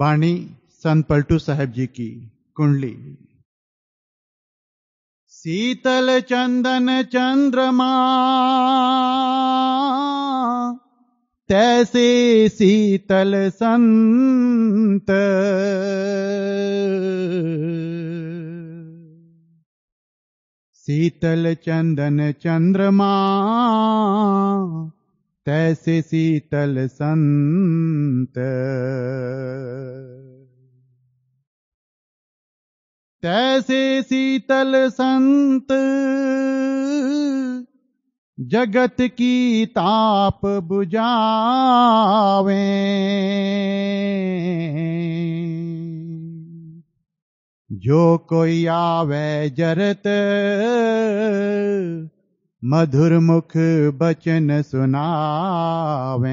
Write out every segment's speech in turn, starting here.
बाणी संत पलटू साहेब जी की कुंडली शीतल चंदन चंद्रमा तैसे शीतल संत शीतल चंदन चंद्रमा तैसे शीतल संत तैसे शीतल संत जगत की ताप बुझावे जो कोई आवे जरत मधुर मुख बचन सुनावे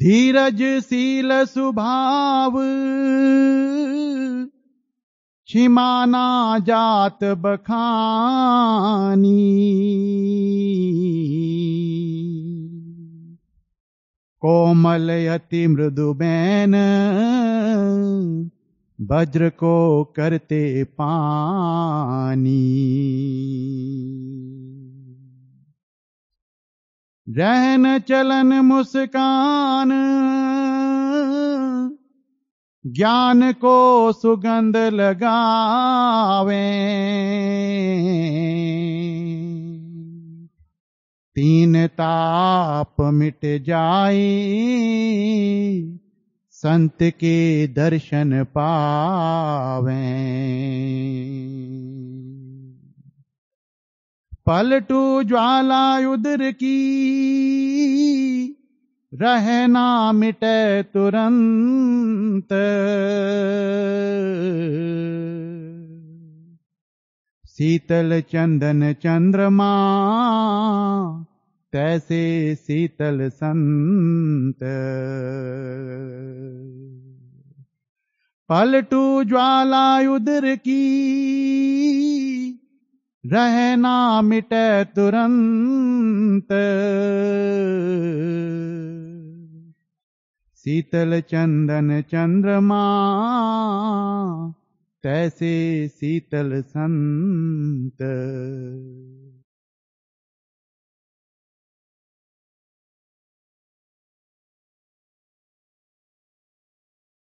धीरज सील सुभाव छिमाना जात बखानी कोमल अति मृदु बैन वज्र को करते पानी रहन चलन मुस्कान ज्ञान को सुगंध लगावे तीन ताप मिट जाए संत के दर्शन पावे पलटू ज्वाला उदर की रहना मिटे तुरंत शीतल चंदन चंद्रमा तैसे शीतल संत पलटू ज्वाला उदर की रहना मिटे तुरंत शीतल चंदन चंद्रमा तैसे शीतल संत